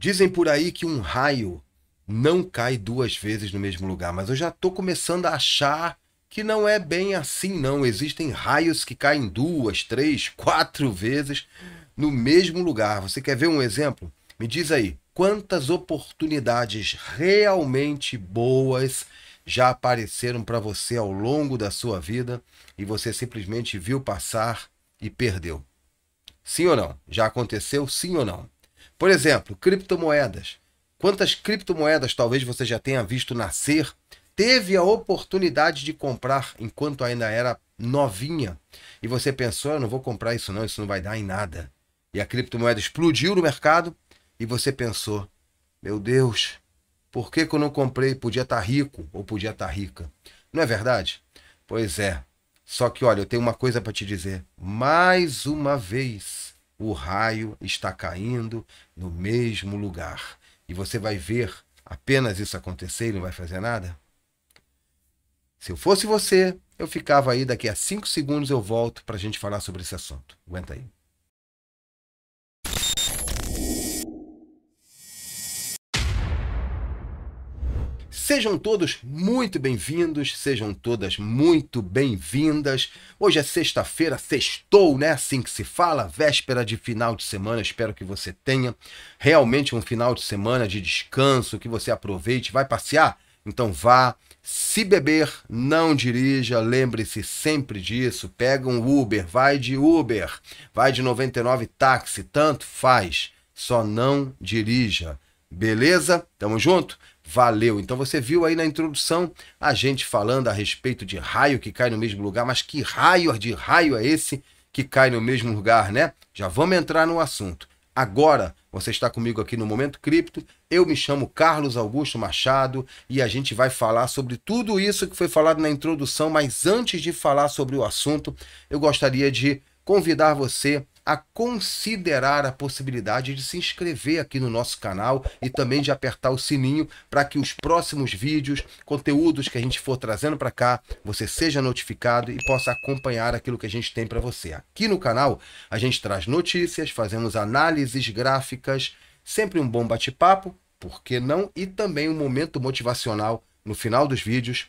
Dizem por aí que um raio não cai duas vezes no mesmo lugar, mas eu já estou começando a achar que não é bem assim, não. Existem raios que caem duas, três, quatro vezes no mesmo lugar. Você quer ver um exemplo? Me diz aí, quantas oportunidades realmente boas já apareceram para você ao longo da sua vida e você simplesmente viu passar e perdeu? Sim ou não? Já aconteceu? Sim ou não? Por exemplo, criptomoedas. Quantas criptomoedas talvez você já tenha visto nascer, teve a oportunidade de comprar enquanto ainda era novinha e você pensou: eu não vou comprar isso, não, isso não vai dar em nada. E a criptomoeda explodiu no mercado e você pensou: meu Deus, por que, que eu não comprei? Podia estar tá rico ou podia estar tá rica. Não é verdade? Pois é. Só que olha, eu tenho uma coisa para te dizer. Mais uma vez, o raio está caindo no mesmo lugar. E você vai ver apenas isso acontecer e não vai fazer nada? Se eu fosse você, eu ficava aí, daqui a 5 segundos eu volto para a gente falar sobre esse assunto. Aguenta aí. Sejam todos muito bem-vindos, sejam todas muito bem-vindas. Hoje é sexta-feira, sextou, né? Assim que se fala, véspera de final de semana. Espero que você tenha realmente um final de semana de descanso, que você aproveite, vai passear. Então vá, se beber, não dirija, lembre-se sempre disso. Pega um Uber, vai de Uber, vai de 99 táxi, tanto faz, só não dirija. Beleza? Tamo junto? Valeu. Então você viu aí na introdução a gente falando a respeito de raio que cai no mesmo lugar, mas que raio de raio é esse que cai no mesmo lugar, né? Já vamos entrar no assunto. Agora você está comigo aqui no Momento Cripto. Eu me chamo Carlos Augusto Machado e a gente vai falar sobre tudo isso que foi falado na introdução, mas antes de falar sobre o assunto, eu gostaria de convidar você a considerar a possibilidade de se inscrever aqui no nosso canal e também de apertar o sininho para que os próximos vídeos, conteúdos que a gente for trazendo para cá, você seja notificado e possa acompanhar aquilo que a gente tem para você. Aqui no canal, a gente traz notícias, fazemos análises gráficas, sempre um bom bate-papo, por que não? E também um momento motivacional no final dos vídeos.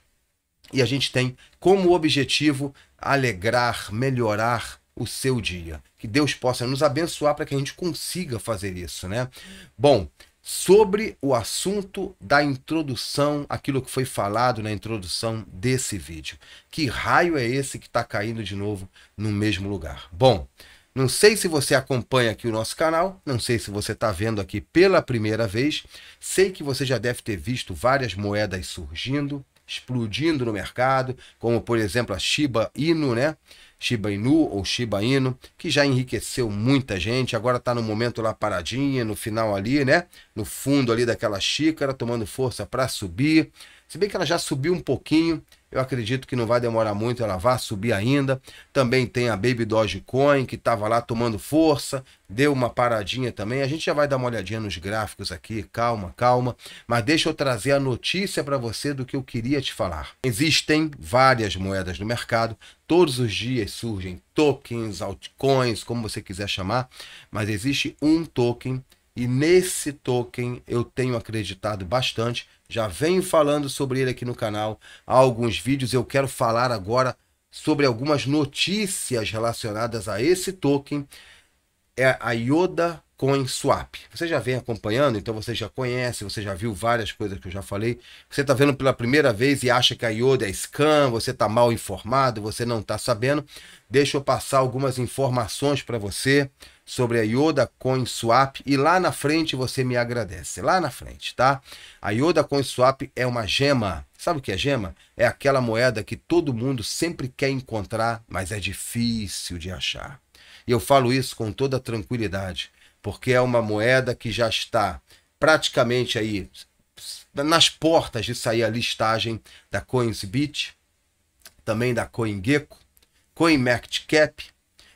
E a gente tem como objetivo alegrar, melhorar o seu dia. Que Deus possa nos abençoar para que a gente consiga fazer isso, né? Bom, sobre o assunto da introdução, aquilo que foi falado na introdução desse vídeo. Que raio é esse que está caindo de novo no mesmo lugar? Bom, não sei se você acompanha aqui o nosso canal, não sei se você está vendo aqui pela primeira vez. Sei que você já deve ter visto várias moedas surgindo, explodindo no mercado, como por exemplo a Shiba Inu, né? Shiba Inu ou Shiba Inu, que já enriqueceu muita gente, agora está no momento lá paradinha, no final ali, né? No fundo ali daquela xícara, tomando força para subir. Se bem que ela já subiu um pouquinho, eu acredito que não vai demorar muito, ela vai subir ainda. Também tem a Baby Dogecoin, que estava lá tomando força, deu uma paradinha também. A gente já vai dar uma olhadinha nos gráficos aqui, calma, calma. Mas deixa eu trazer a notícia para você do que eu queria te falar. Existem várias moedas no mercado, todos os dias surgem tokens, altcoins, como você quiser chamar, mas existe um token e nesse token eu tenho acreditado bastante já venho falando sobre ele aqui no canal há alguns vídeos. Eu quero falar agora sobre algumas notícias relacionadas a esse token. É a Yoda CoinSwap. Você já vem acompanhando, então você já conhece, você já viu várias coisas que eu já falei. Você está vendo pela primeira vez e acha que a IODA é scam, você está mal informado, você não está sabendo. Deixa eu passar algumas informações para você sobre a IODA CoinSwap e lá na frente você me agradece. Lá na frente, tá? A IODA CoinSwap é uma gema. Sabe o que é gema? É aquela moeda que todo mundo sempre quer encontrar, mas é difícil de achar. E eu falo isso com toda tranquilidade porque é uma moeda que já está praticamente aí nas portas de sair a listagem da Coinsbit, também da CoinGecko, CoinMarketCap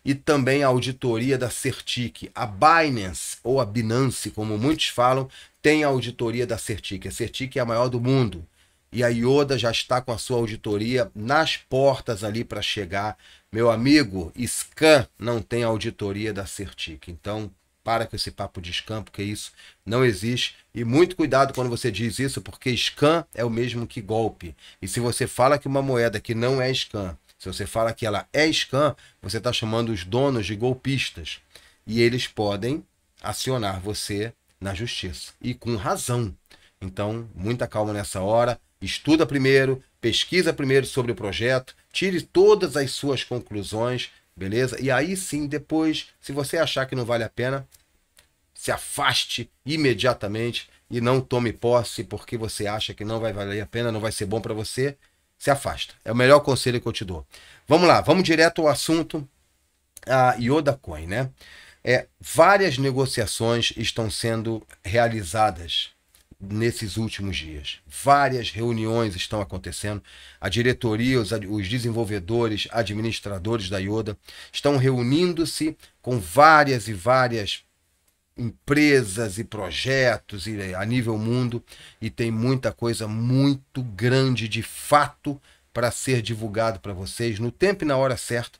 e também a auditoria da Certic. A Binance, ou a Binance, como muitos falam, tem a auditoria da Certic. A Certic é a maior do mundo. E a Ioda já está com a sua auditoria nas portas ali para chegar. Meu amigo, Scan não tem auditoria da Certic. Então, para com esse papo de scam, porque isso não existe. E muito cuidado quando você diz isso, porque scam é o mesmo que golpe. E se você fala que uma moeda que não é scam, se você fala que ela é scam, você está chamando os donos de golpistas. E eles podem acionar você na justiça. E com razão. Então, muita calma nessa hora. Estuda primeiro, pesquisa primeiro sobre o projeto, tire todas as suas conclusões Beleza? E aí sim, depois, se você achar que não vale a pena, se afaste imediatamente e não tome posse porque você acha que não vai valer a pena, não vai ser bom para você. Se afasta. É o melhor conselho que eu te dou. Vamos lá, vamos direto ao assunto a Yoda Coin, né? É, várias negociações estão sendo realizadas nesses últimos dias. Várias reuniões estão acontecendo. A diretoria, os, os desenvolvedores, administradores da Ioda estão reunindo-se com várias e várias empresas e projetos e, eh, a nível mundo e tem muita coisa muito grande de fato para ser divulgado para vocês no tempo e na hora certa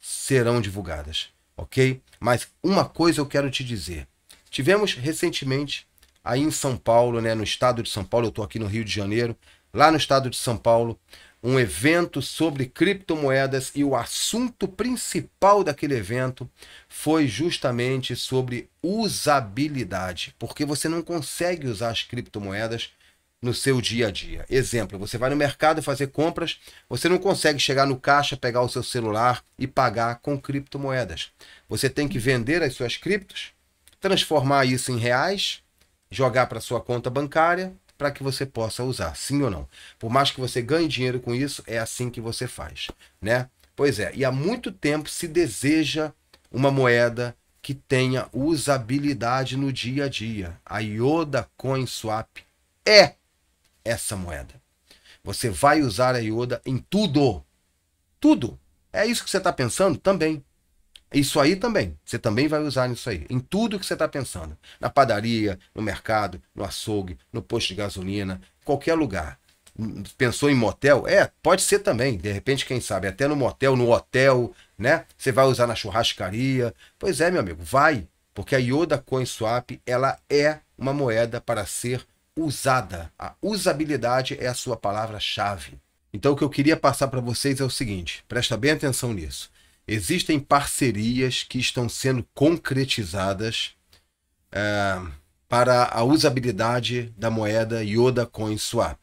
serão divulgadas, ok? Mas uma coisa eu quero te dizer: tivemos recentemente aí em São Paulo, né, no estado de São Paulo, eu estou aqui no Rio de Janeiro, lá no estado de São Paulo, um evento sobre criptomoedas e o assunto principal daquele evento foi justamente sobre usabilidade, porque você não consegue usar as criptomoedas no seu dia a dia. Exemplo, você vai no mercado fazer compras, você não consegue chegar no caixa, pegar o seu celular e pagar com criptomoedas. Você tem que vender as suas criptos, transformar isso em reais jogar para sua conta bancária para que você possa usar, sim ou não. Por mais que você ganhe dinheiro com isso, é assim que você faz, né? Pois é, e há muito tempo se deseja uma moeda que tenha usabilidade no dia a dia. A Ioda Coin Swap é essa moeda. Você vai usar a Ioda em tudo. Tudo. É isso que você está pensando? Também. Isso aí também. Você também vai usar nisso aí. Em tudo que você está pensando. Na padaria, no mercado, no açougue, no posto de gasolina, qualquer lugar. Pensou em motel? É, pode ser também. De repente, quem sabe, até no motel, no hotel, né? Você vai usar na churrascaria. Pois é, meu amigo, vai. Porque a Yoda Coin Swap, ela é uma moeda para ser usada. A usabilidade é a sua palavra-chave. Então, o que eu queria passar para vocês é o seguinte: presta bem atenção nisso existem parcerias que estão sendo concretizadas é, para a usabilidade da moeda Yoda Coin Swap.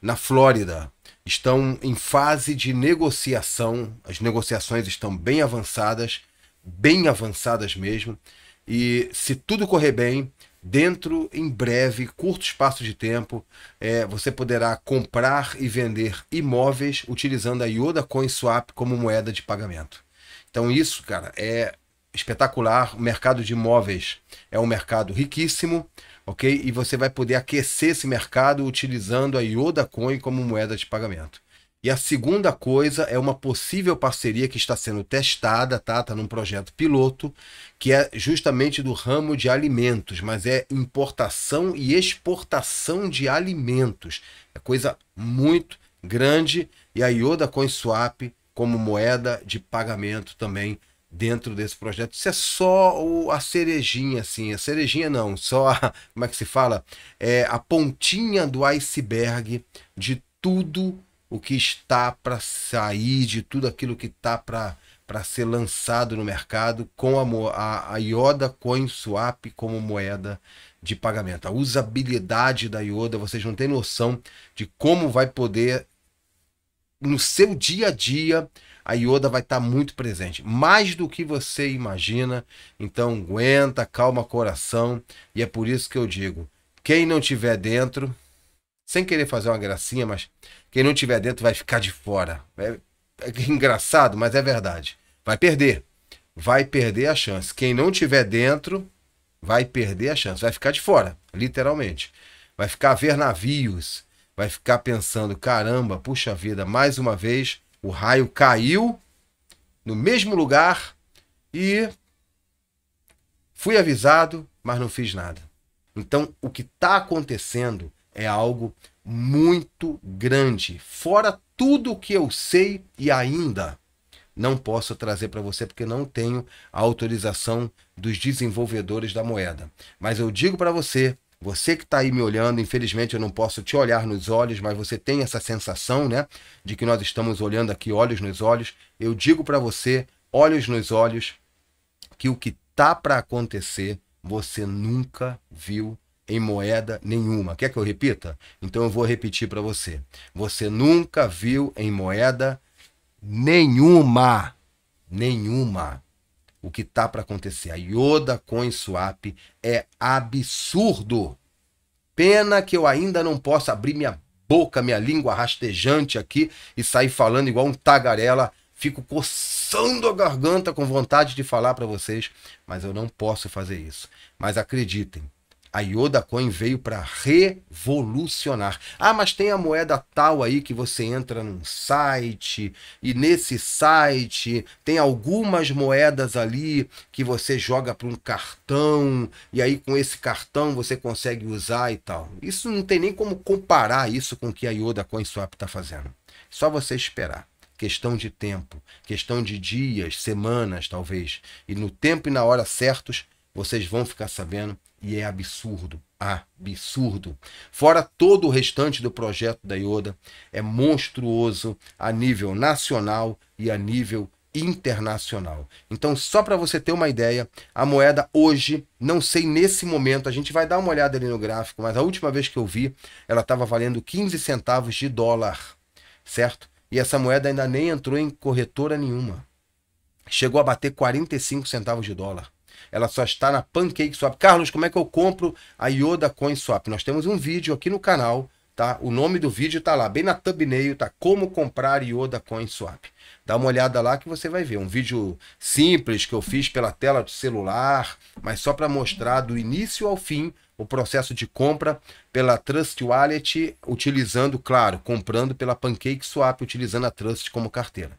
Na Flórida, estão em fase de negociação, as negociações estão bem avançadas, bem avançadas mesmo, e se tudo correr bem, dentro em breve, curto espaço de tempo, é, você poderá comprar e vender imóveis utilizando a Yoda Coin Swap como moeda de pagamento. Então isso, cara, é espetacular. O mercado de imóveis é um mercado riquíssimo, ok? E você vai poder aquecer esse mercado utilizando a Yoda Coin como moeda de pagamento. E a segunda coisa é uma possível parceria que está sendo testada, tá? Está num projeto piloto, que é justamente do ramo de alimentos, mas é importação e exportação de alimentos. É coisa muito grande e a Yoda Coin Swap como moeda de pagamento também dentro desse projeto. Isso é só o, a cerejinha, assim, a cerejinha não, só a, como é que se fala? É a pontinha do iceberg de tudo o que está para sair, de tudo aquilo que está para para ser lançado no mercado com a, a, a Swap como moeda de pagamento. A usabilidade da Ioda, vocês não têm noção de como vai poder no seu dia a dia, a Yoda vai estar tá muito presente, mais do que você imagina. Então aguenta, calma coração, e é por isso que eu digo: quem não tiver dentro, sem querer fazer uma gracinha, mas quem não tiver dentro vai ficar de fora. É, é engraçado, mas é verdade. Vai perder. Vai perder a chance. Quem não tiver dentro vai perder a chance, vai ficar de fora, literalmente. Vai ficar a ver navios, vai ficar pensando: caramba, puxa vida, mais uma vez o raio caiu no mesmo lugar e fui avisado, mas não fiz nada. Então, o que está acontecendo é algo muito grande, fora tudo o que eu sei e ainda não posso trazer para você porque não tenho a autorização dos desenvolvedores da moeda. Mas eu digo para você você que está aí me olhando, infelizmente eu não posso te olhar nos olhos, mas você tem essa sensação, né, de que nós estamos olhando aqui olhos nos olhos. Eu digo para você, olhos nos olhos, que o que tá para acontecer você nunca viu em moeda nenhuma. Quer que eu repita? Então eu vou repetir para você. Você nunca viu em moeda nenhuma, nenhuma o que tá para acontecer. A Yoda Coin Swap é absurdo. Pena que eu ainda não posso abrir minha boca, minha língua rastejante aqui e sair falando igual um tagarela. Fico coçando a garganta com vontade de falar para vocês, mas eu não posso fazer isso. Mas acreditem, a Yoda Coin veio para revolucionar. Ah, mas tem a moeda tal aí que você entra num site e nesse site tem algumas moedas ali que você joga para um cartão e aí com esse cartão você consegue usar e tal. Isso não tem nem como comparar isso com o que a Yoda Coin Swap está fazendo. Só você esperar questão de tempo, questão de dias, semanas, talvez. E no tempo e na hora certos, vocês vão ficar sabendo e é absurdo, absurdo. Fora todo o restante do projeto da Yoda, é monstruoso a nível nacional e a nível internacional. Então, só para você ter uma ideia, a moeda hoje, não sei nesse momento, a gente vai dar uma olhada ali no gráfico, mas a última vez que eu vi, ela estava valendo 15 centavos de dólar, certo? E essa moeda ainda nem entrou em corretora nenhuma. Chegou a bater 45 centavos de dólar. Ela só está na Pancake Swap. Carlos, como é que eu compro a Yoda Coin Swap? Nós temos um vídeo aqui no canal, tá? O nome do vídeo tá lá, bem na thumbnail, tá? Como comprar Yoda Coin Swap. Dá uma olhada lá que você vai ver. Um vídeo simples que eu fiz pela tela do celular, mas só para mostrar do início ao fim o processo de compra pela Trust Wallet, utilizando, claro, comprando pela Pancake Swap, utilizando a Trust como carteira.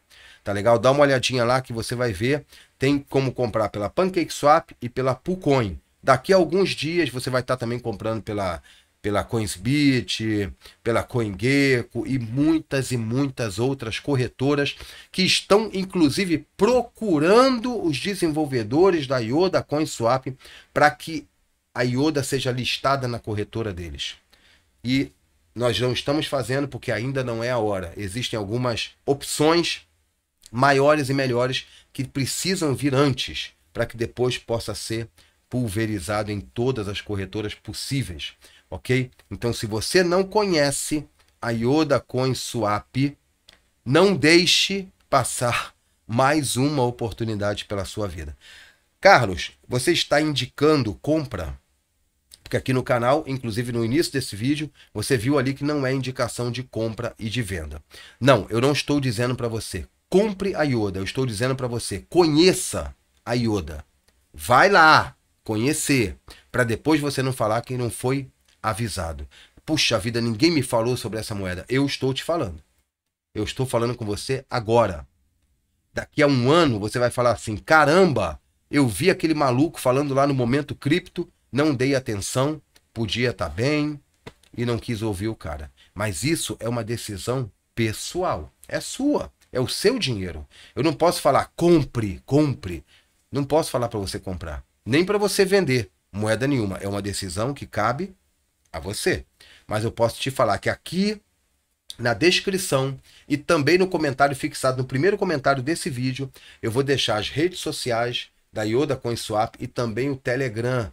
Tá legal? Dá uma olhadinha lá que você vai ver. Tem como comprar pela PancakeSwap e pela Pucoin. Daqui a alguns dias você vai estar tá também comprando pela pela Coinsbit, pela CoinGecko e muitas e muitas outras corretoras que estão inclusive procurando os desenvolvedores da IODA CoinSwap para que a IODA seja listada na corretora deles. E nós não estamos fazendo porque ainda não é a hora. Existem algumas opções maiores e melhores que precisam vir antes para que depois possa ser pulverizado em todas as corretoras possíveis, ok? Então, se você não conhece a Yoda Coin Swap, não deixe passar mais uma oportunidade pela sua vida. Carlos, você está indicando compra? Porque aqui no canal, inclusive no início desse vídeo, você viu ali que não é indicação de compra e de venda. Não, eu não estou dizendo para você Compre a Yoda. Eu estou dizendo para você, conheça a Yoda. Vai lá conhecer, para depois você não falar que não foi avisado. Puxa vida, ninguém me falou sobre essa moeda. Eu estou te falando. Eu estou falando com você agora. Daqui a um ano você vai falar assim: caramba, eu vi aquele maluco falando lá no momento cripto, não dei atenção, podia estar tá bem e não quis ouvir o cara. Mas isso é uma decisão pessoal, é sua. É o seu dinheiro. Eu não posso falar compre, compre. Não posso falar para você comprar, nem para você vender moeda nenhuma. É uma decisão que cabe a você. Mas eu posso te falar que aqui na descrição e também no comentário fixado no primeiro comentário desse vídeo, eu vou deixar as redes sociais da Ioda CoinSwap e também o Telegram.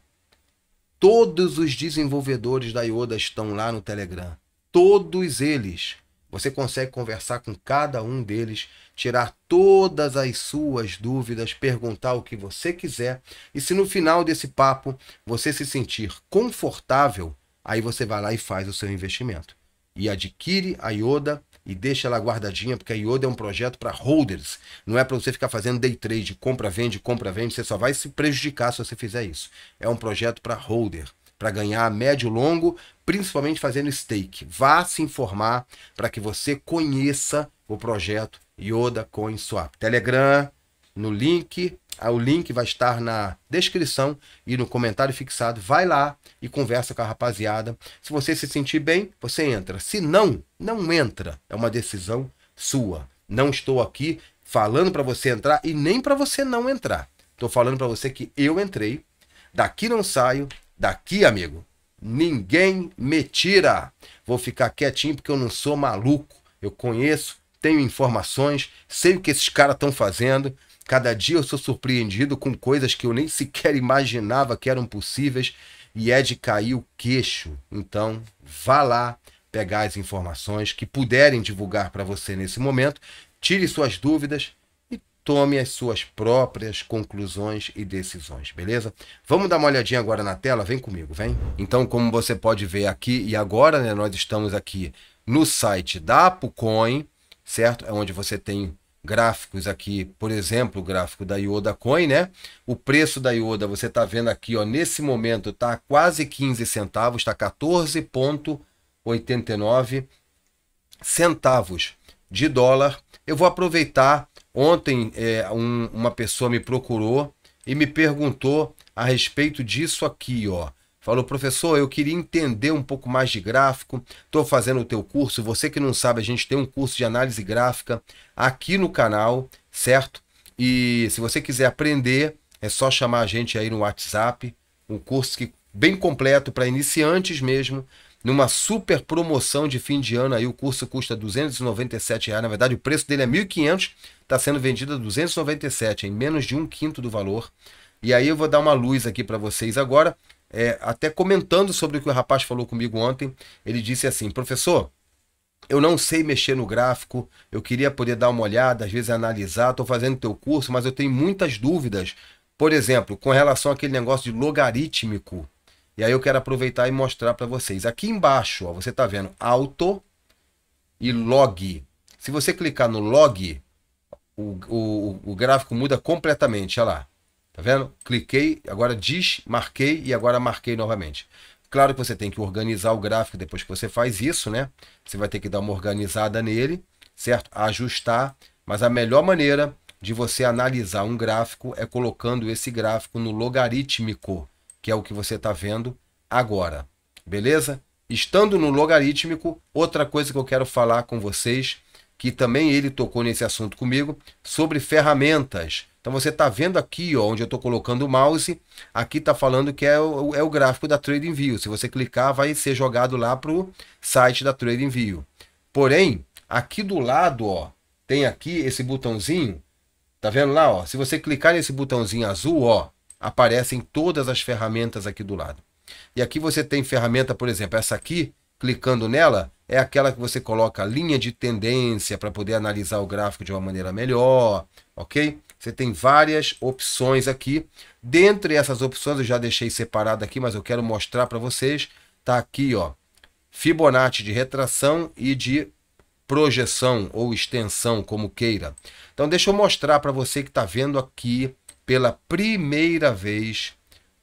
Todos os desenvolvedores da Ioda estão lá no Telegram. Todos eles. Você consegue conversar com cada um deles, tirar todas as suas dúvidas, perguntar o que você quiser. E se no final desse papo você se sentir confortável, aí você vai lá e faz o seu investimento. E adquire a Ioda e deixa ela guardadinha, porque a Ioda é um projeto para holders, não é para você ficar fazendo day trade, compra, vende, compra, vende, você só vai se prejudicar se você fizer isso. É um projeto para holder para ganhar médio longo, principalmente fazendo stake. Vá se informar para que você conheça o projeto Yoda Coin Swap. Telegram, no link, ah, o link vai estar na descrição e no comentário fixado. Vai lá e conversa com a rapaziada. Se você se sentir bem, você entra. Se não, não entra. É uma decisão sua. Não estou aqui falando para você entrar e nem para você não entrar. Estou falando para você que eu entrei, daqui não saio Daqui, amigo, ninguém me tira. Vou ficar quietinho porque eu não sou maluco. Eu conheço, tenho informações, sei o que esses caras estão fazendo. Cada dia eu sou surpreendido com coisas que eu nem sequer imaginava que eram possíveis e é de cair o queixo. Então, vá lá pegar as informações que puderem divulgar para você nesse momento, tire suas dúvidas tome as suas próprias conclusões e decisões, beleza? Vamos dar uma olhadinha agora na tela? Vem comigo, vem. Então, como você pode ver aqui e agora, né, nós estamos aqui no site da ApoCoin, certo? É onde você tem gráficos aqui, por exemplo, o gráfico da Ioda Coin, né? O preço da Ioda, você está vendo aqui, ó, nesse momento tá quase 15 centavos, tá 14.89 centavos de dólar. Eu vou aproveitar Ontem é, um, uma pessoa me procurou e me perguntou a respeito disso aqui, ó. Falou, professor, eu queria entender um pouco mais de gráfico. Estou fazendo o teu curso. Você que não sabe, a gente tem um curso de análise gráfica aqui no canal, certo? E se você quiser aprender, é só chamar a gente aí no WhatsApp. Um curso que, bem completo para iniciantes mesmo numa super promoção de fim de ano aí o curso custa 297 reais na verdade o preço dele é 1.500 está sendo vendido a 297 em menos de um quinto do valor e aí eu vou dar uma luz aqui para vocês agora é, até comentando sobre o que o rapaz falou comigo ontem ele disse assim professor eu não sei mexer no gráfico, eu queria poder dar uma olhada, às vezes analisar, estou fazendo teu curso, mas eu tenho muitas dúvidas. Por exemplo, com relação àquele negócio de logarítmico, e aí eu quero aproveitar e mostrar para vocês. Aqui embaixo, ó, você está vendo auto e log. Se você clicar no log, o, o, o gráfico muda completamente. Olha lá. Tá vendo? Cliquei, agora diz, marquei e agora marquei novamente. Claro que você tem que organizar o gráfico depois que você faz isso, né? Você vai ter que dar uma organizada nele, certo? Ajustar. Mas a melhor maneira de você analisar um gráfico é colocando esse gráfico no logarítmico que é o que você está vendo agora. Beleza? Estando no logarítmico, outra coisa que eu quero falar com vocês, que também ele tocou nesse assunto comigo, sobre ferramentas. Então você está vendo aqui, ó, onde eu estou colocando o mouse, aqui está falando que é o, é o gráfico da TradingView. Se você clicar, vai ser jogado lá para o site da TradingView. Porém, aqui do lado, ó, tem aqui esse botãozinho, tá vendo lá, ó? Se você clicar nesse botãozinho azul, ó, aparecem todas as ferramentas aqui do lado. E aqui você tem ferramenta, por exemplo, essa aqui, clicando nela, é aquela que você coloca a linha de tendência para poder analisar o gráfico de uma maneira melhor, ok? Você tem várias opções aqui. Dentre essas opções, eu já deixei separado aqui, mas eu quero mostrar para vocês. Tá aqui, ó, Fibonacci de retração e de projeção ou extensão, como queira. Então, deixa eu mostrar para você que está vendo aqui pela primeira vez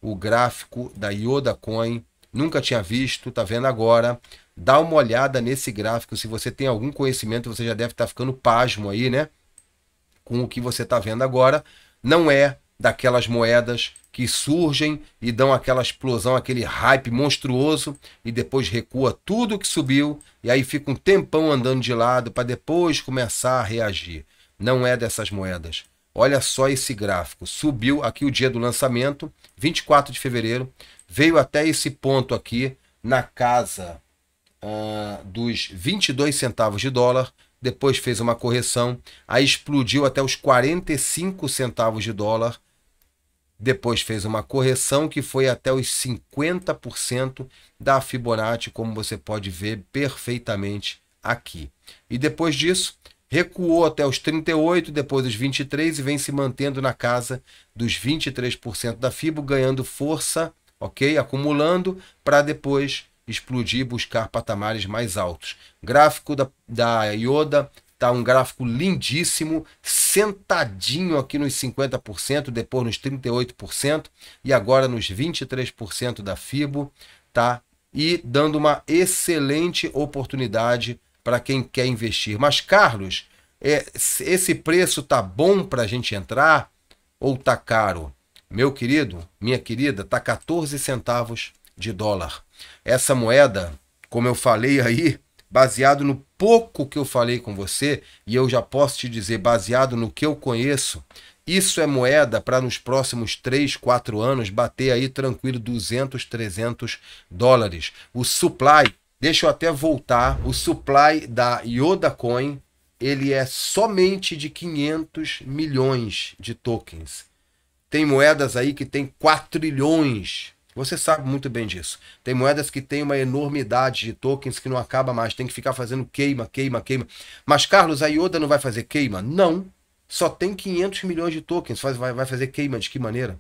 o gráfico da Yoda Coin. Nunca tinha visto, tá vendo agora. Dá uma olhada nesse gráfico. Se você tem algum conhecimento, você já deve estar tá ficando pasmo aí, né? Com o que você está vendo agora. Não é daquelas moedas que surgem e dão aquela explosão, aquele hype monstruoso e depois recua tudo que subiu e aí fica um tempão andando de lado para depois começar a reagir. Não é dessas moedas. Olha só esse gráfico. Subiu aqui o dia do lançamento, 24 de fevereiro. Veio até esse ponto aqui, na casa uh, dos 22 centavos de dólar. Depois fez uma correção. Aí explodiu até os 45 centavos de dólar. Depois fez uma correção que foi até os 50% da Fibonacci, como você pode ver perfeitamente aqui. E depois disso, recuou até os 38, depois os 23 e vem se mantendo na casa dos 23% da FIBO, ganhando força, ok? Acumulando para depois explodir e buscar patamares mais altos. Gráfico da, da Ioda tá um gráfico lindíssimo, sentadinho aqui nos 50%, depois nos 38% e agora nos 23% da FIBO, tá? E dando uma excelente oportunidade para quem quer investir. Mas, Carlos, é, esse preço tá bom para a gente entrar ou tá caro? Meu querido, minha querida, tá 14 centavos de dólar. Essa moeda, como eu falei aí, baseado no pouco que eu falei com você, e eu já posso te dizer, baseado no que eu conheço, isso é moeda para nos próximos 3, 4 anos bater aí tranquilo 200, 300 dólares. O supply Deixa eu até voltar. O supply da Yoda Coin ele é somente de 500 milhões de tokens. Tem moedas aí que tem 4 trilhões. Você sabe muito bem disso. Tem moedas que tem uma enormidade de tokens que não acaba mais. Tem que ficar fazendo queima, queima, queima. Mas, Carlos, a Ioda não vai fazer queima? Não. Só tem 500 milhões de tokens. vai fazer queima de que maneira?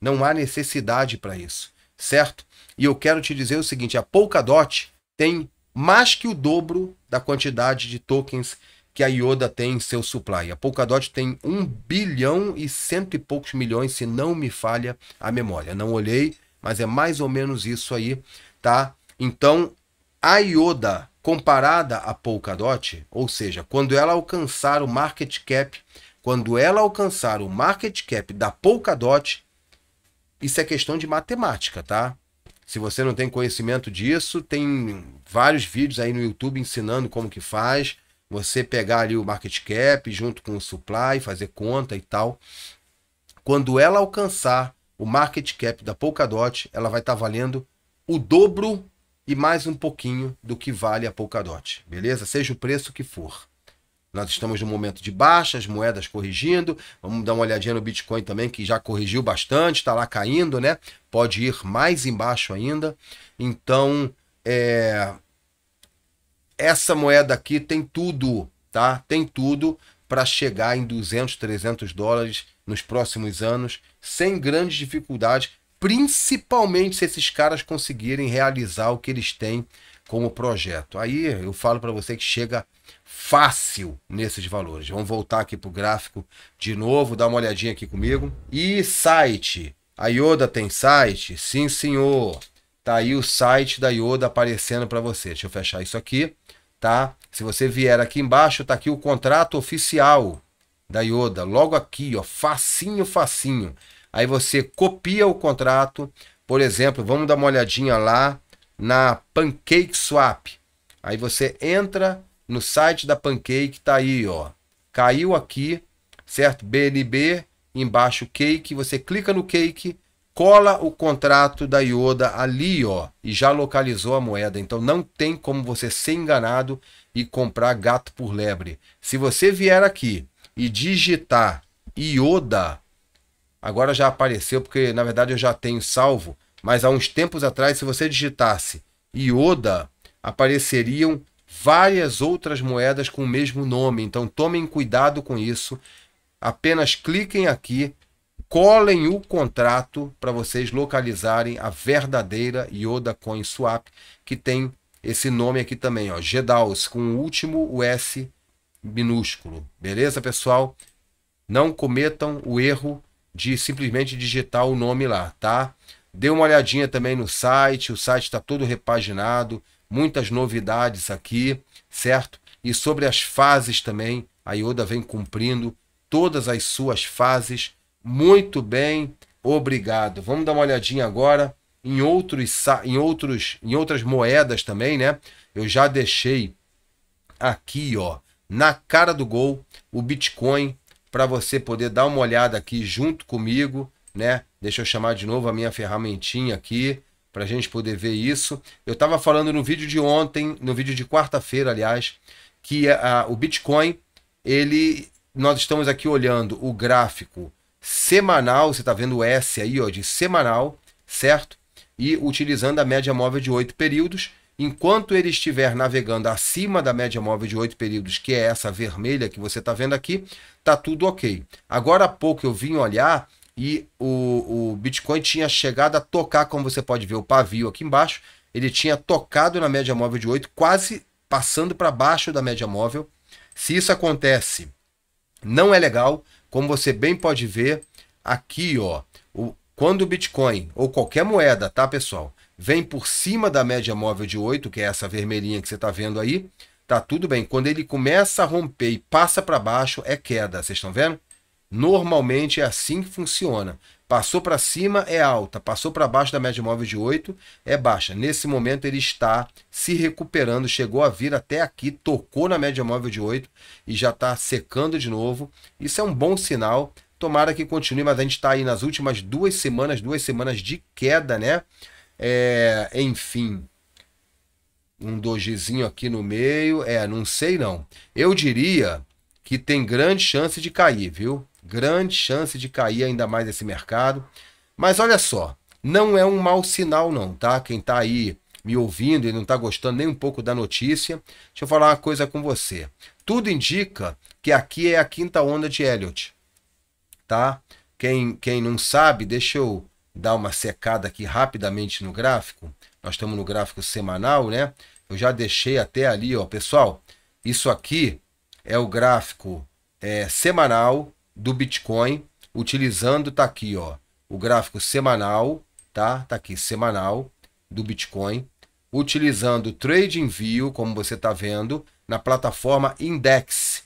Não há necessidade para isso. Certo? E eu quero te dizer o seguinte: a Polkadot tem mais que o dobro da quantidade de tokens que a Ioda tem em seu supply. A Polkadot tem 1 bilhão e cento e poucos milhões, se não me falha a memória. Não olhei, mas é mais ou menos isso aí, tá? Então, a Ioda comparada a Polkadot, ou seja, quando ela alcançar o market cap, quando ela alcançar o market cap da Polkadot, isso é questão de matemática, tá? Se você não tem conhecimento disso, tem vários vídeos aí no YouTube ensinando como que faz. Você pegar ali o market cap junto com o supply, fazer conta e tal. Quando ela alcançar o market cap da Polkadot, ela vai estar tá valendo o dobro e mais um pouquinho do que vale a Polkadot, beleza? Seja o preço que for. Nós estamos num momento de baixas, moedas corrigindo. Vamos dar uma olhadinha no Bitcoin também, que já corrigiu bastante, está lá caindo, né? Pode ir mais embaixo ainda. Então, é... essa moeda aqui tem tudo, tá? Tem tudo para chegar em 200, 300 dólares nos próximos anos, sem grandes dificuldades, principalmente se esses caras conseguirem realizar o que eles têm como projeto. Aí eu falo para você que chega fácil nesses valores. Vamos voltar aqui para o gráfico de novo, dá uma olhadinha aqui comigo. E site. A Yoda tem site? Sim, senhor. Tá aí o site da Yoda aparecendo para você. Deixa eu fechar isso aqui, tá? Se você vier aqui embaixo, tá aqui o contrato oficial da Yoda, logo aqui, ó, facinho, facinho. Aí você copia o contrato. Por exemplo, vamos dar uma olhadinha lá na Pancake Swap. Aí você entra no site da Pancake, tá aí, ó. Caiu aqui, certo? BNB, embaixo Cake, você clica no Cake, cola o contrato da Ioda ali, ó, e já localizou a moeda. Então não tem como você ser enganado e comprar gato por lebre. Se você vier aqui e digitar Ioda, agora já apareceu porque na verdade eu já tenho salvo mas há uns tempos atrás, se você digitasse Ioda, apareceriam várias outras moedas com o mesmo nome. Então tomem cuidado com isso. Apenas cliquem aqui, colem o contrato para vocês localizarem a verdadeira Ioda Coin Swap, que tem esse nome aqui também, ó, gedaus com o último S minúsculo. Beleza, pessoal? Não cometam o erro de simplesmente digitar o nome lá, tá? Dê uma olhadinha também no site, o site está todo repaginado, muitas novidades aqui, certo? E sobre as fases também, a Ioda vem cumprindo todas as suas fases muito bem, obrigado. Vamos dar uma olhadinha agora em outros em outros em outras moedas também, né? Eu já deixei aqui, ó, na cara do gol o Bitcoin para você poder dar uma olhada aqui junto comigo né? Deixa eu chamar de novo a minha ferramentinha aqui para a gente poder ver isso. Eu estava falando no vídeo de ontem, no vídeo de quarta-feira, aliás, que a, o Bitcoin, ele, nós estamos aqui olhando o gráfico semanal, você está vendo o S aí, ó, de semanal, certo? E utilizando a média móvel de oito períodos. Enquanto ele estiver navegando acima da média móvel de oito períodos, que é essa vermelha que você está vendo aqui, tá tudo ok. Agora há pouco eu vim olhar e o, o Bitcoin tinha chegado a tocar, como você pode ver o pavio aqui embaixo, ele tinha tocado na média móvel de 8, quase passando para baixo da média móvel. Se isso acontece, não é legal, como você bem pode ver aqui, ó, o, quando o Bitcoin ou qualquer moeda, tá, pessoal, vem por cima da média móvel de 8, que é essa vermelhinha que você está vendo aí, tá tudo bem. Quando ele começa a romper e passa para baixo, é queda, vocês estão vendo? Normalmente é assim que funciona. Passou para cima é alta, passou para baixo da média móvel de 8 é baixa. Nesse momento ele está se recuperando, chegou a vir até aqui, tocou na média móvel de 8 e já está secando de novo. Isso é um bom sinal. Tomara que continue, mas a gente está aí nas últimas duas semanas, duas semanas de queda, né? É, enfim, um dojizinho aqui no meio. É, não sei não. Eu diria que tem grande chance de cair, viu? grande chance de cair ainda mais esse mercado. Mas olha só, não é um mau sinal não, tá? Quem está aí me ouvindo e não está gostando nem um pouco da notícia, deixa eu falar uma coisa com você. Tudo indica que aqui é a quinta onda de Elliot, tá? Quem, quem não sabe, deixa eu dar uma secada aqui rapidamente no gráfico. Nós estamos no gráfico semanal, né? Eu já deixei até ali, ó, pessoal. Isso aqui é o gráfico é, semanal do Bitcoin utilizando tá aqui, ó, o gráfico semanal, tá? Tá aqui semanal do Bitcoin utilizando o view como você tá vendo, na plataforma Index,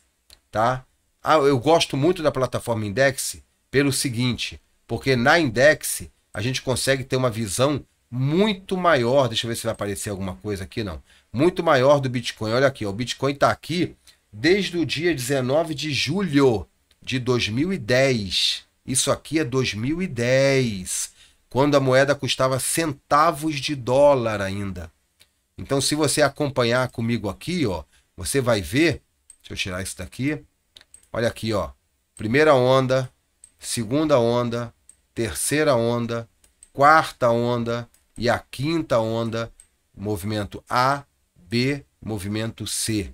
tá? Ah, eu gosto muito da plataforma Index pelo seguinte, porque na Index a gente consegue ter uma visão muito maior, deixa eu ver se vai aparecer alguma coisa aqui não. Muito maior do Bitcoin. Olha aqui, ó, o Bitcoin tá aqui desde o dia 19 de julho de 2010. Isso aqui é 2010, quando a moeda custava centavos de dólar ainda. Então, se você acompanhar comigo aqui, ó, você vai ver. Deixa eu tirar isso daqui. Olha aqui, ó. Primeira onda, segunda onda, terceira onda, quarta onda e a quinta onda, movimento A, B, movimento C.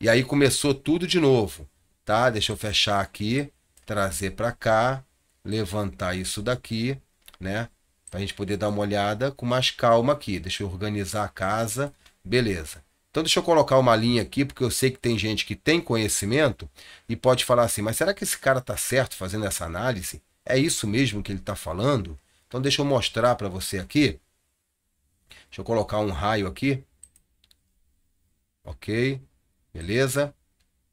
E aí começou tudo de novo tá? Deixa eu fechar aqui, trazer para cá, levantar isso daqui, né? Para a gente poder dar uma olhada com mais calma aqui. Deixa eu organizar a casa, beleza. Então deixa eu colocar uma linha aqui, porque eu sei que tem gente que tem conhecimento e pode falar assim, mas será que esse cara tá certo fazendo essa análise? É isso mesmo que ele está falando? Então deixa eu mostrar para você aqui. Deixa eu colocar um raio aqui. Ok, beleza.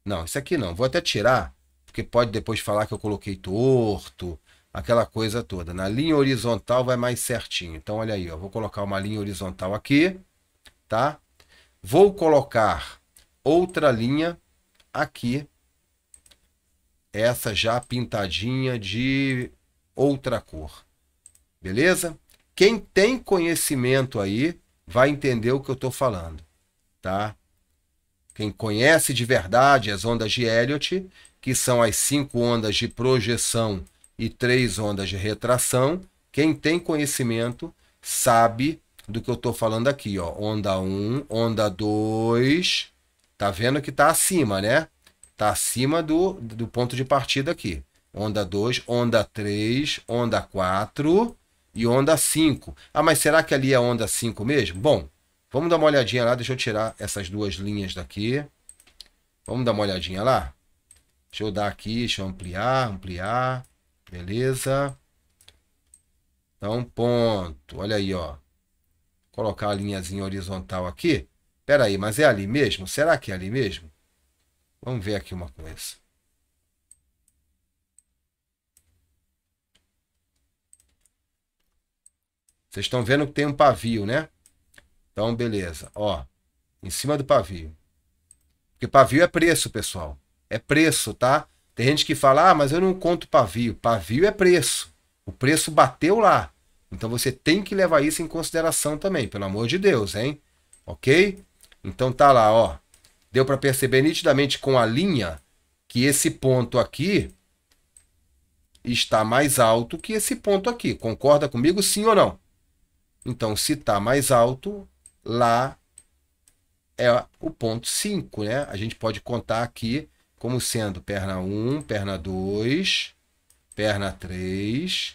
Não, isso aqui não. Vou até tirar, porque pode depois falar que eu coloquei torto, aquela coisa toda. Na linha horizontal vai mais certinho. Então, olha aí, ó. Vou colocar uma linha horizontal aqui, tá? Vou colocar outra linha aqui. Essa já pintadinha de outra cor. Beleza? Quem tem conhecimento aí vai entender o que eu estou falando, tá? Quem conhece de verdade as ondas de Elliot, que são as cinco ondas de projeção e três ondas de retração, quem tem conhecimento sabe do que eu estou falando aqui, ó. Onda 1, um, onda 2. Tá vendo que está acima, né? Tá acima do, do ponto de partida aqui. Onda 2, onda 3, onda 4 e onda 5. Ah, mas será que ali é onda 5 mesmo? Bom, Vamos dar uma olhadinha lá. Deixa eu tirar essas duas linhas daqui. Vamos dar uma olhadinha lá? Deixa eu dar aqui, deixa eu ampliar, ampliar. Beleza. Então, ponto. Olha aí, ó. Colocar a linhazinha horizontal aqui. Pera aí, mas é ali mesmo? Será que é ali mesmo? Vamos ver aqui uma coisa. Vocês estão vendo que tem um pavio, né? Então, beleza. Ó, em cima do pavio. Porque pavio é preço, pessoal. É preço, tá? Tem gente que fala, ah, mas eu não conto pavio. Pavio é preço. O preço bateu lá. Então você tem que levar isso em consideração também, pelo amor de Deus, hein? Ok? Então tá lá, ó. Deu para perceber nitidamente com a linha que esse ponto aqui está mais alto que esse ponto aqui. Concorda comigo, sim ou não? Então, se está mais alto, lá é o ponto 5, né? A gente pode contar aqui como sendo perna 1, um, perna 2, perna 3,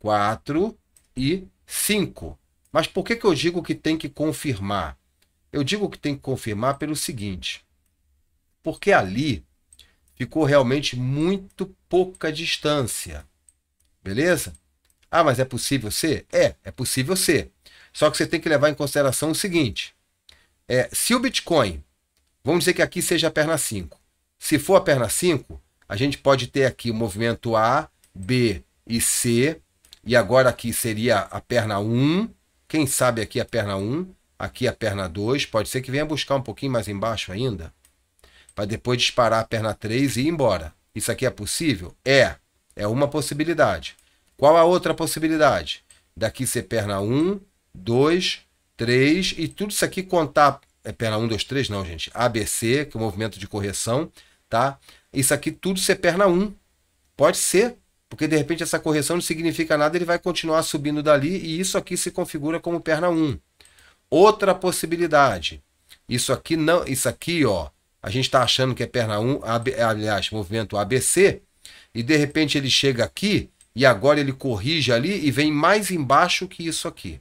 4 e 5. Mas por que, que eu digo que tem que confirmar? Eu digo que tem que confirmar pelo seguinte: porque ali ficou realmente muito pouca distância. Beleza? Ah, mas é possível ser? É, é possível ser. Só que você tem que levar em consideração o seguinte: é, se o Bitcoin, vamos dizer que aqui seja a perna 5. Se for a perna 5, a gente pode ter aqui o movimento A, B e C. E agora aqui seria a perna 1. Quem sabe aqui a perna 1, aqui a perna 2. Pode ser que venha buscar um pouquinho mais embaixo ainda. Para depois disparar a perna 3 e ir embora. Isso aqui é possível? É. É uma possibilidade. Qual a outra possibilidade? Daqui ser perna 1, 2, 3 e tudo isso aqui contar. É, perna 1, 2, 3, não, gente. ABC, que é o movimento de correção, tá? Isso aqui tudo ser é perna 1. Pode ser, porque de repente essa correção não significa nada, ele vai continuar subindo dali e isso aqui se configura como perna 1. Outra possibilidade. Isso aqui não, isso aqui, ó, a gente está achando que é perna 1, AB, aliás, movimento ABC, e de repente ele chega aqui e agora ele corrige ali e vem mais embaixo que isso aqui.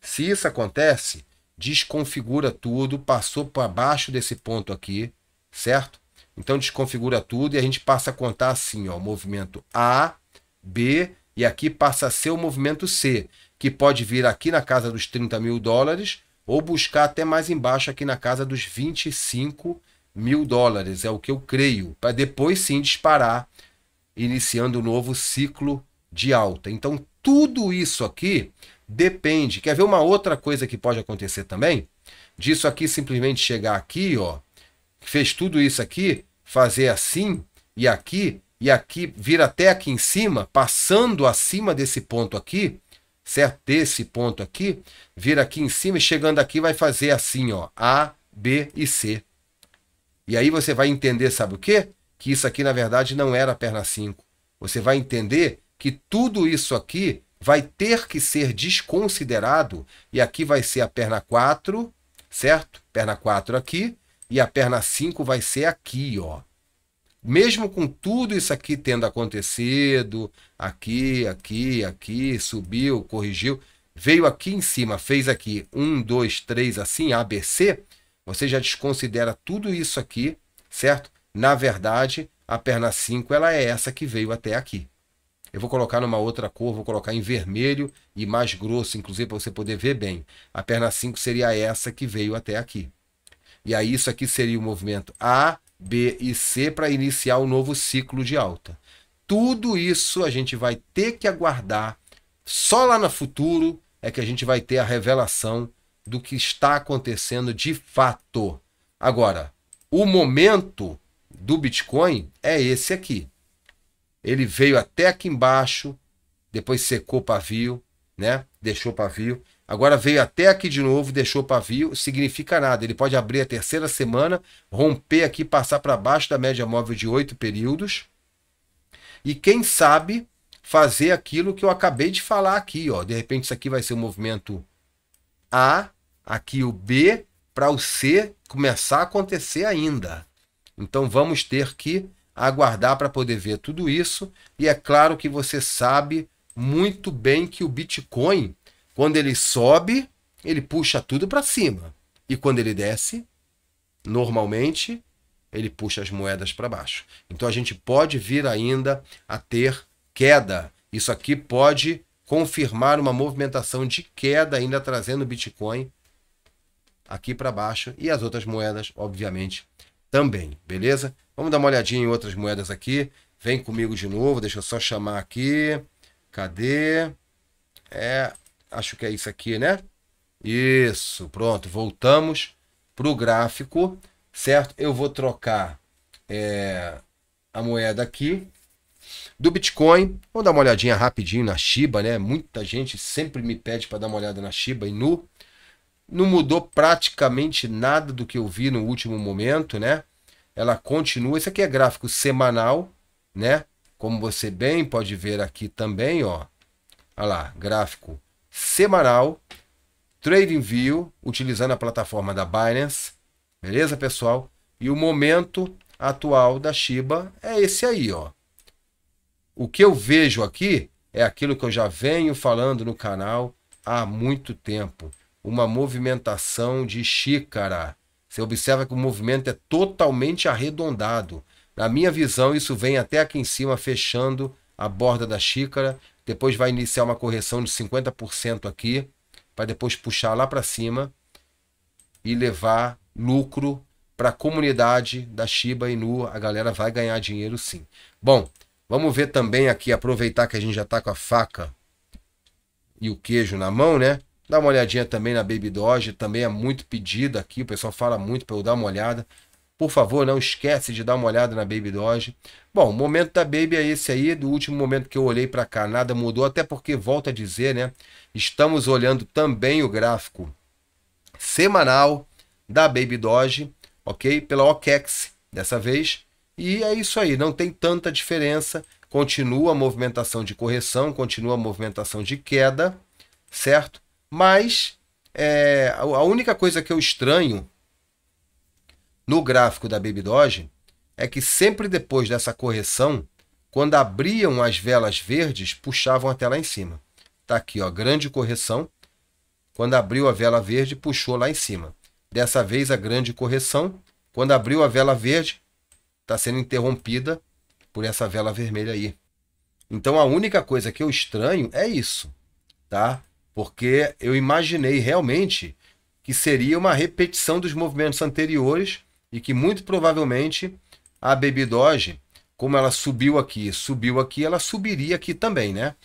Se isso acontece, desconfigura tudo, passou para baixo desse ponto aqui, certo? Então desconfigura tudo e a gente passa a contar assim, ó, movimento A, B e aqui passa a ser o movimento C, que pode vir aqui na casa dos 30 mil dólares ou buscar até mais embaixo aqui na casa dos 25 mil dólares, é o que eu creio, para depois sim disparar, iniciando um novo ciclo de alta. Então tudo isso aqui Depende. Quer ver uma outra coisa que pode acontecer também? Disso aqui simplesmente chegar aqui, ó, fez tudo isso aqui, fazer assim e aqui e aqui vir até aqui em cima, passando acima desse ponto aqui, certo? Desse ponto aqui, vir aqui em cima e chegando aqui vai fazer assim, ó, A, B e C. E aí você vai entender, sabe o quê? Que isso aqui na verdade não era a perna 5. Você vai entender que tudo isso aqui vai ter que ser desconsiderado, e aqui vai ser a perna 4, certo? Perna 4 aqui, e a perna 5 vai ser aqui, ó. Mesmo com tudo isso aqui tendo acontecido, aqui, aqui, aqui, subiu, corrigiu, veio aqui em cima, fez aqui 1, 2, 3, assim, ABC, você já desconsidera tudo isso aqui, certo? Na verdade, a perna 5 ela é essa que veio até aqui. Eu vou colocar numa outra cor, vou colocar em vermelho e mais grosso, inclusive para você poder ver bem. A perna 5 seria essa que veio até aqui. E aí isso aqui seria o movimento A, B e C para iniciar o um novo ciclo de alta. Tudo isso a gente vai ter que aguardar. Só lá no futuro é que a gente vai ter a revelação do que está acontecendo de fato. Agora, o momento do Bitcoin é esse aqui. Ele veio até aqui embaixo, depois secou pavio, né? Deixou pavio. Agora veio até aqui de novo, deixou pavio, significa nada. Ele pode abrir a terceira semana, romper aqui, passar para baixo da média móvel de oito períodos. E quem sabe fazer aquilo que eu acabei de falar aqui, ó. De repente isso aqui vai ser o um movimento A, aqui o B, para o C começar a acontecer ainda. Então vamos ter que aguardar para poder ver tudo isso. E é claro que você sabe muito bem que o Bitcoin, quando ele sobe, ele puxa tudo para cima. E quando ele desce, normalmente, ele puxa as moedas para baixo. Então a gente pode vir ainda a ter queda. Isso aqui pode confirmar uma movimentação de queda, ainda trazendo o Bitcoin aqui para baixo e as outras moedas, obviamente, também, beleza? Vamos dar uma olhadinha em outras moedas aqui. Vem comigo de novo, deixa eu só chamar aqui. Cadê? É, acho que é isso aqui, né? Isso, pronto, voltamos para o gráfico, certo? Eu vou trocar é, a moeda aqui do Bitcoin. Vou dar uma olhadinha rapidinho na Shiba, né? Muita gente sempre me pede para dar uma olhada na Shiba e no não mudou praticamente nada do que eu vi no último momento, né? Ela continua. Isso aqui é gráfico semanal, né? Como você bem pode ver aqui também, ó. Olha lá, gráfico semanal. Trading View, utilizando a plataforma da Binance. Beleza, pessoal? E o momento atual da Shiba é esse aí, ó. O que eu vejo aqui é aquilo que eu já venho falando no canal há muito tempo uma movimentação de xícara. Você observa que o movimento é totalmente arredondado. Na minha visão, isso vem até aqui em cima, fechando a borda da xícara. Depois vai iniciar uma correção de 50% aqui, para depois puxar lá para cima e levar lucro para a comunidade da Shiba Inu. A galera vai ganhar dinheiro sim. Bom, vamos ver também aqui, aproveitar que a gente já está com a faca e o queijo na mão, né? Dá uma olhadinha também na Baby Doge, também é muito pedida aqui, o pessoal fala muito para eu dar uma olhada. Por favor, não esquece de dar uma olhada na Baby Doge. Bom, o momento da Baby é esse aí, do último momento que eu olhei para cá, nada mudou, até porque, volto a dizer, né? Estamos olhando também o gráfico semanal da Baby Doge, ok? Pela OKEX, dessa vez. E é isso aí, não tem tanta diferença. Continua a movimentação de correção, continua a movimentação de queda, certo? Mas é, a única coisa que eu estranho no gráfico da Baby Doge é que sempre depois dessa correção, quando abriam as velas verdes, puxavam até lá em cima. Tá aqui, ó, grande correção. Quando abriu a vela verde, puxou lá em cima. Dessa vez a grande correção, quando abriu a vela verde, está sendo interrompida por essa vela vermelha aí. Então a única coisa que eu estranho é isso, tá? Porque eu imaginei realmente que seria uma repetição dos movimentos anteriores e que muito provavelmente a Baby Doge, como ela subiu aqui, subiu aqui, ela subiria aqui também, né?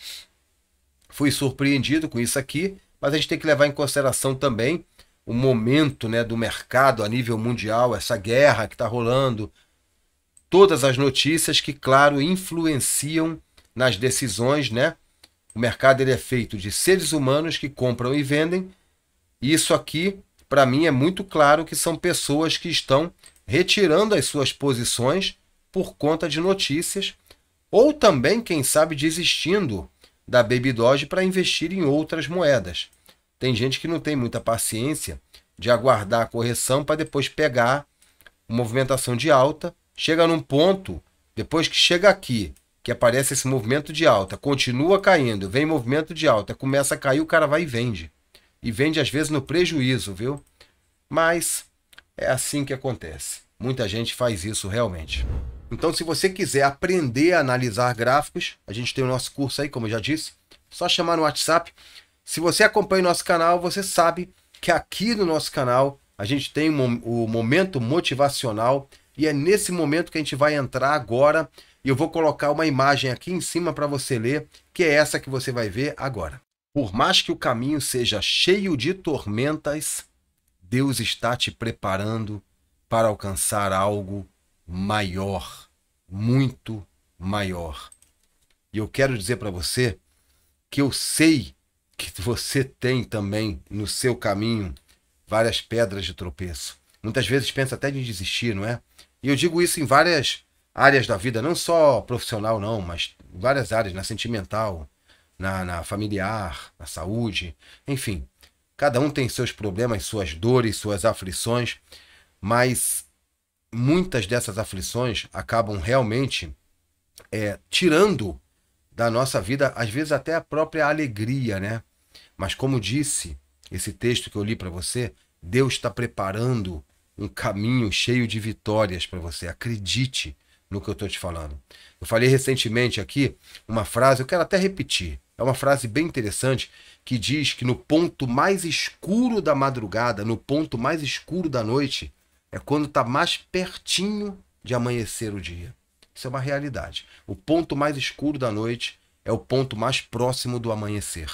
Fui surpreendido com isso aqui, mas a gente tem que levar em consideração também o momento né, do mercado a nível mundial, essa guerra que está rolando, todas as notícias que, claro, influenciam nas decisões, né? O mercado ele é feito de seres humanos que compram e vendem. E isso aqui, para mim, é muito claro que são pessoas que estão retirando as suas posições por conta de notícias ou também, quem sabe, desistindo da Baby Doge para investir em outras moedas. Tem gente que não tem muita paciência de aguardar a correção para depois pegar movimentação de alta, chega num ponto, depois que chega aqui que aparece esse movimento de alta, continua caindo, vem movimento de alta, começa a cair, o cara vai e vende. E vende às vezes no prejuízo, viu? Mas é assim que acontece. Muita gente faz isso realmente. Então, se você quiser aprender a analisar gráficos, a gente tem o nosso curso aí, como eu já disse, só chamar no WhatsApp. Se você acompanha o nosso canal, você sabe que aqui no nosso canal a gente tem o momento motivacional e é nesse momento que a gente vai entrar agora e eu vou colocar uma imagem aqui em cima para você ler, que é essa que você vai ver agora. Por mais que o caminho seja cheio de tormentas, Deus está te preparando para alcançar algo maior, muito maior. E eu quero dizer para você que eu sei que você tem também no seu caminho várias pedras de tropeço. Muitas vezes pensa até em desistir, não é? E eu digo isso em várias áreas da vida, não só profissional, não, mas várias áreas, na sentimental, na, na familiar, na saúde, enfim. Cada um tem seus problemas, suas dores, suas aflições, mas muitas dessas aflições acabam realmente é, tirando da nossa vida, às vezes até a própria alegria, né? Mas como disse esse texto que eu li para você, Deus está preparando um caminho cheio de vitórias para você. Acredite, no que eu estou te falando. Eu falei recentemente aqui uma frase, eu quero até repetir. É uma frase bem interessante que diz que no ponto mais escuro da madrugada, no ponto mais escuro da noite, é quando está mais pertinho de amanhecer o dia. Isso é uma realidade. O ponto mais escuro da noite é o ponto mais próximo do amanhecer.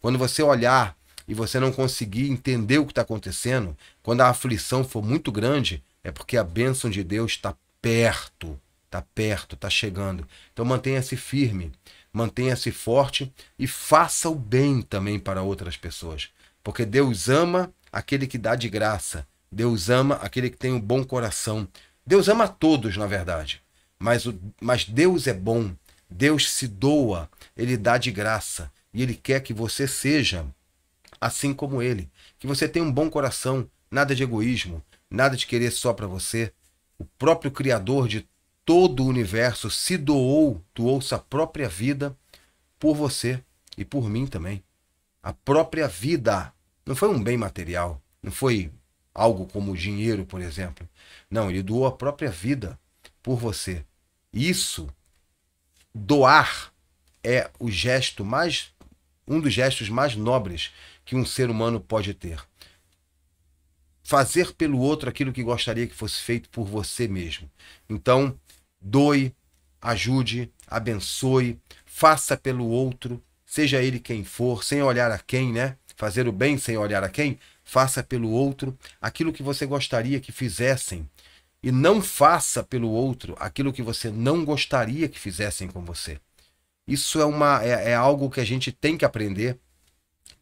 Quando você olhar e você não conseguir entender o que está acontecendo, quando a aflição for muito grande, é porque a bênção de Deus está perto Tá perto, tá chegando. Então mantenha-se firme, mantenha-se forte e faça o bem também para outras pessoas. Porque Deus ama aquele que dá de graça. Deus ama aquele que tem um bom coração. Deus ama a todos, na verdade. Mas, o, mas Deus é bom. Deus se doa, ele dá de graça. E ele quer que você seja assim como ele. Que você tenha um bom coração, nada de egoísmo, nada de querer só para você. O próprio Criador de todo o universo se doou, doou sua própria vida por você e por mim também. A própria vida não foi um bem material, não foi algo como dinheiro, por exemplo. Não, ele doou a própria vida por você. Isso, doar, é o gesto mais, um dos gestos mais nobres que um ser humano pode ter. Fazer pelo outro aquilo que gostaria que fosse feito por você mesmo. Então, doe, ajude, abençoe, faça pelo outro, seja ele quem for, sem olhar a quem, né? Fazer o bem sem olhar a quem, faça pelo outro aquilo que você gostaria que fizessem. E não faça pelo outro aquilo que você não gostaria que fizessem com você. Isso é, uma, é, é algo que a gente tem que aprender,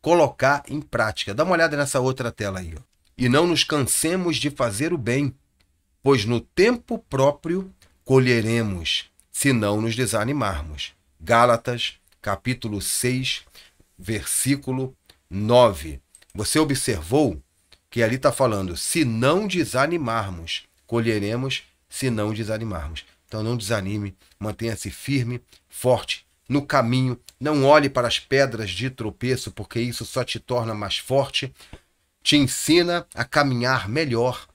colocar em prática. Dá uma olhada nessa outra tela aí. Ó. E não nos cansemos de fazer o bem, pois no tempo próprio colheremos se não nos desanimarmos. Gálatas, capítulo 6, versículo 9. Você observou que ali está falando: se não desanimarmos, colheremos se não desanimarmos. Então não desanime, mantenha-se firme, forte no caminho. Não olhe para as pedras de tropeço, porque isso só te torna mais forte, te ensina a caminhar melhor.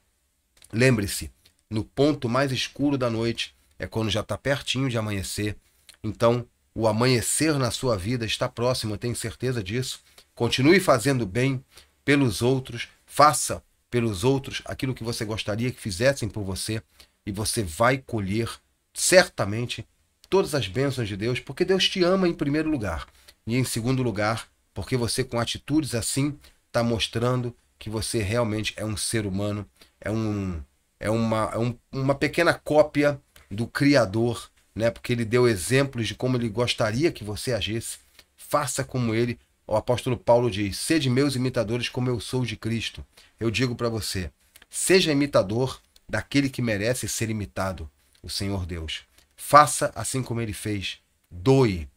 Lembre-se, no ponto mais escuro da noite, é quando já está pertinho de amanhecer. Então, o amanhecer na sua vida está próximo, eu tenho certeza disso. Continue fazendo bem pelos outros, faça pelos outros aquilo que você gostaria que fizessem por você, e você vai colher certamente todas as bênçãos de Deus, porque Deus te ama em primeiro lugar. E em segundo lugar, porque você, com atitudes assim, está mostrando que você realmente é um ser humano, é um é uma, é um, uma pequena cópia do Criador, né? porque ele deu exemplos de como ele gostaria que você agisse. Faça como ele. O apóstolo Paulo diz: Sede meus imitadores, como eu sou de Cristo. Eu digo para você: seja imitador daquele que merece ser imitado, o Senhor Deus. Faça assim como ele fez. Doe,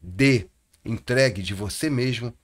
dê, entregue de você mesmo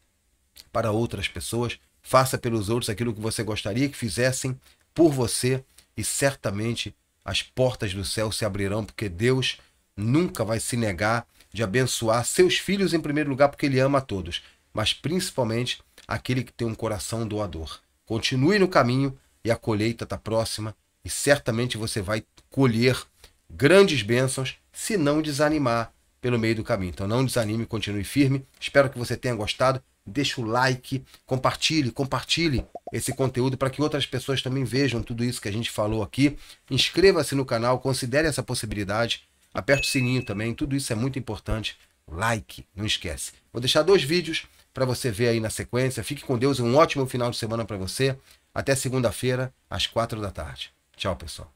para outras pessoas. Faça pelos outros aquilo que você gostaria que fizessem por você e certamente as portas do céu se abrirão, porque Deus nunca vai se negar de abençoar seus filhos em primeiro lugar, porque Ele ama a todos, mas principalmente aquele que tem um coração doador. Continue no caminho e a colheita está próxima, e certamente você vai colher grandes bênçãos se não desanimar pelo meio do caminho. Então não desanime, continue firme. Espero que você tenha gostado deixa o like, compartilhe, compartilhe esse conteúdo para que outras pessoas também vejam tudo isso que a gente falou aqui. Inscreva-se no canal, considere essa possibilidade, aperte o sininho também, tudo isso é muito importante. Like, não esquece. Vou deixar dois vídeos para você ver aí na sequência. Fique com Deus, um ótimo final de semana para você. Até segunda-feira, às quatro da tarde. Tchau, pessoal.